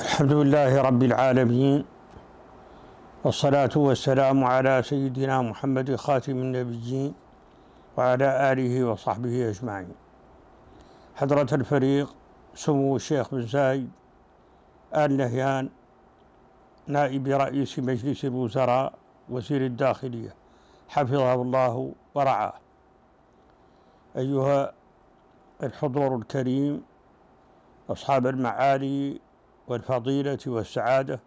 الحمد لله رب العالمين والصلاة والسلام على سيدنا محمد خاتم النبيين وعلى آله وصحبه أجمعين حضرة الفريق سمو الشيخ بن زايد آل نهيان نائب رئيس مجلس الوزراء وزير الداخلية حفظه الله ورعاه أيها الحضور الكريم أصحاب المعالي والفضيلة والسعادة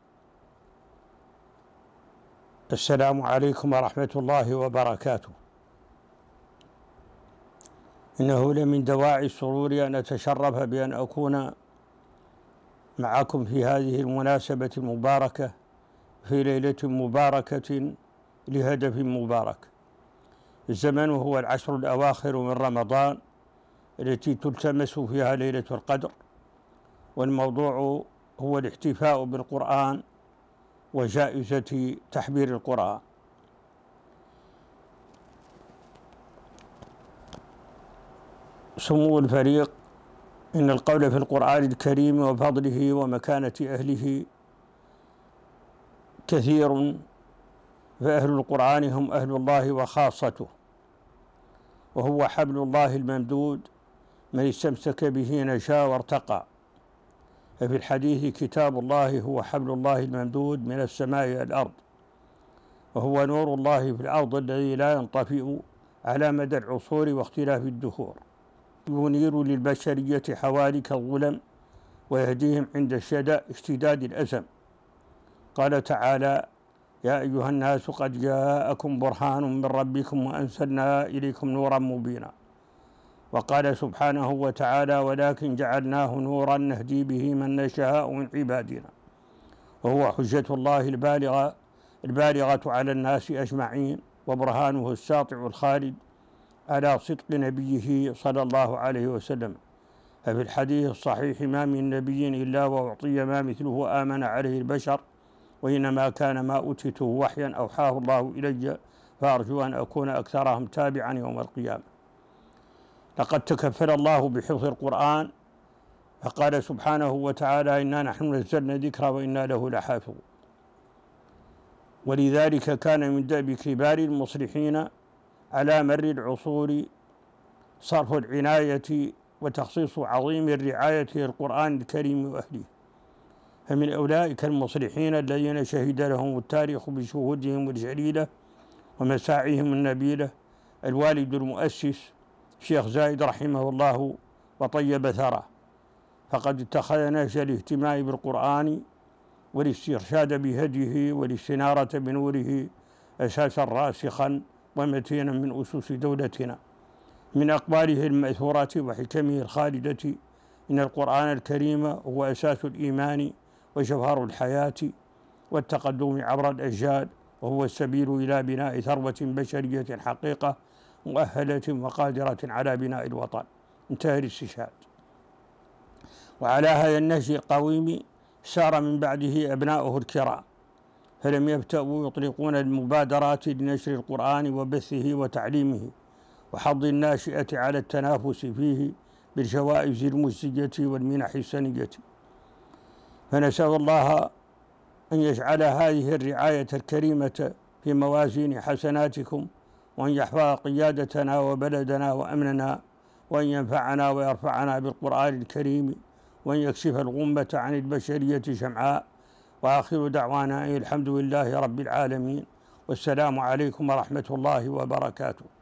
السلام عليكم ورحمة الله وبركاته إنه لمن دواعي سروري أن أتشرف بأن أكون معكم في هذه المناسبة المباركة في ليلة مباركة لهدف مبارك الزمن هو العشر الأواخر من رمضان التي تلتمس فيها ليلة القدر والموضوع هو الاحتفاء بالقرآن وجائزة تحبير القرآن سمو الفريق إن القول في القرآن الكريم وفضله ومكانة أهله كثير فأهل القرآن هم أهل الله وخاصته وهو حبل الله الممدود من استمسك به نجا وارتقى في الحديث كتاب الله هو حبل الله الممدود من السماء إلى الأرض وهو نور الله في الأرض الذي لا ينطفئ على مدى العصور واختلاف الدهور ينير للبشرية حوالك الظلم ويهديهم عند الشدة اشتداد الأزم قال تعالى يا أيها الناس قد جاءكم برهان من ربكم وأنزلنا إليكم نورا مبينا وقال سبحانه وتعالى ولكن جعلناه نورا نهدي به من نشاء من عبادنا وهو حجة الله البالغة البالغة على الناس أجمعين وبرهانه الساطع الخالد على صدق نبيه صلى الله عليه وسلم ففي الحديث الصحيح ما من نبي إلا وأعطي ما مثله آمن عليه البشر وإنما كان ما أوتيته وحيا أوحاه الله إلي فأرجو أن أكون أكثرهم تابعا يوم القيامة لقد تكفل الله بحفظ القرآن فقال سبحانه وتعالى إنا نحن نزلنا ذكرى وإنا له لحافظ ولذلك كان من دأب كبار المصلحين على مر العصور صرف العناية وتخصيص عظيم الرعاية للقرآن الكريم وأهله فمن أولئك المصلحين الذين شهد لهم التاريخ بشهودهم الجليلة ومساعيهم النبيلة الوالد المؤسس الشيخ زايد رحمه الله وطيب ثراه فقد اتخذ ناشا بالقرآن والاسترشاد بهديه والاستنارة بنوره أساسا راسخا ومتينا من أسس دولتنا من أقواله المأثورة وحكمه الخالدة إن القرآن الكريم هو أساس الإيمان وجوهر الحياة والتقدم عبر الأجيال وهو السبيل إلى بناء ثروة بشرية حقيقة مؤهلة وقادرة على بناء الوطن انتهى الاستشهاد وعلى هذا النهج القويم سار من بعده أبناؤه الكرام فلم يبتأوا يطلقون المبادرات لنشر القرآن وبثه وتعليمه وحض الناشئة على التنافس فيه بالجوائز المزجة والمنح السنية فنسأل الله أن يجعل هذه الرعاية الكريمة في موازين حسناتكم وأن يحفظ قيادتنا وبلدنا وأمننا وأن ينفعنا ويرفعنا بالقرآن الكريم وأن يكشف الغمة عن البشرية شمعاء وآخر دعوانا أن الحمد لله رب العالمين والسلام عليكم ورحمة الله وبركاته